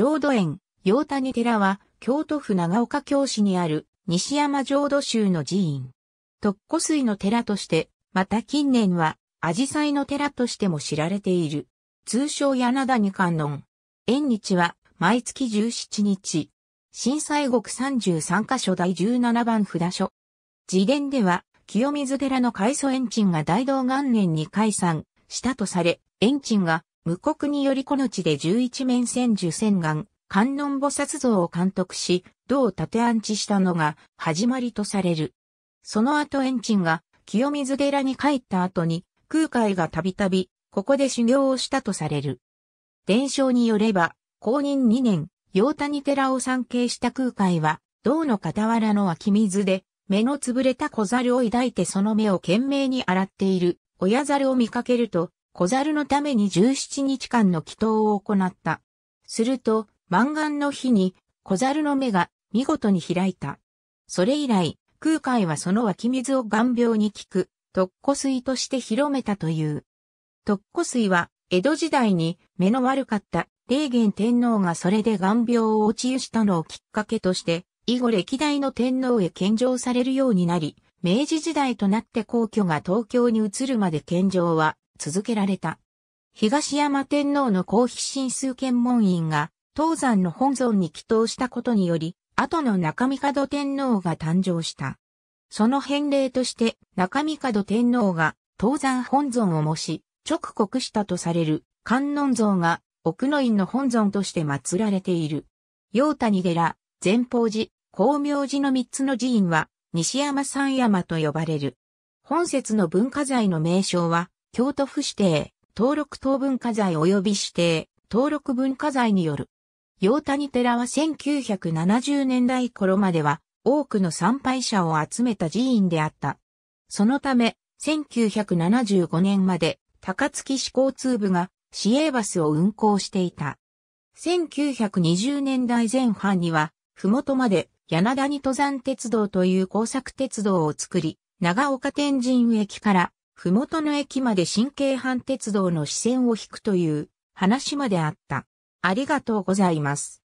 浄土園、陽谷寺は、京都府長岡京市にある、西山浄土宗の寺院。特古水の寺として、また近年は、紫陽花の寺としても知られている。通称柳谷観音。縁日は、毎月17日。震災国33カ所第17番札所。自伝では、清水寺の開祖延鎮が大道元年に解散したとされ、延鎮が無国によりこの地で十一面千手千眼、観音菩薩像を監督し、同て安置したのが始まりとされる。その後延鎮が清水寺に帰った後に空海がたびたびここで修行をしたとされる。伝承によれば、公認2年、陽谷寺を参詣した空海は、銅の傍らの湧き水で、目のつぶれた小猿を抱いてその目を懸命に洗っている、親猿を見かけると、小猿のために17日間の祈祷を行った。すると、満願の日に小猿の目が見事に開いた。それ以来、空海はその湧き水を眼病に効く、特古水として広めたという。特古水は、江戸時代に目の悪かった霊元天皇がそれで眼病をち癒したのをきっかけとして、以後歴代の天皇へ献上されるようになり、明治時代となって皇居が東京に移るまで献上は続けられた。東山天皇の皇妃神数検問院が、東山の本尊に祈祷したことにより、後の中御門天皇が誕生した。その返礼として、中御門天皇が、東山本尊を模し、直国したとされる、観音像が、奥の院の本尊として祀られている。陽谷寺、前方寺、光明寺の三つの寺院は、西山三山と呼ばれる。本節の文化財の名称は、京都府指定、登録等文化財及び指定、登録文化財による。洋谷寺は1970年代頃までは多くの参拝者を集めた寺院であった。そのため、1975年まで高槻市交通部が市営バスを運行していた。1920年代前半には、ふもとまで柳谷登山鉄道という工作鉄道を作り、長岡天神駅からふもとの駅まで新京阪鉄道の支線を引くという話まであった。ありがとうございます。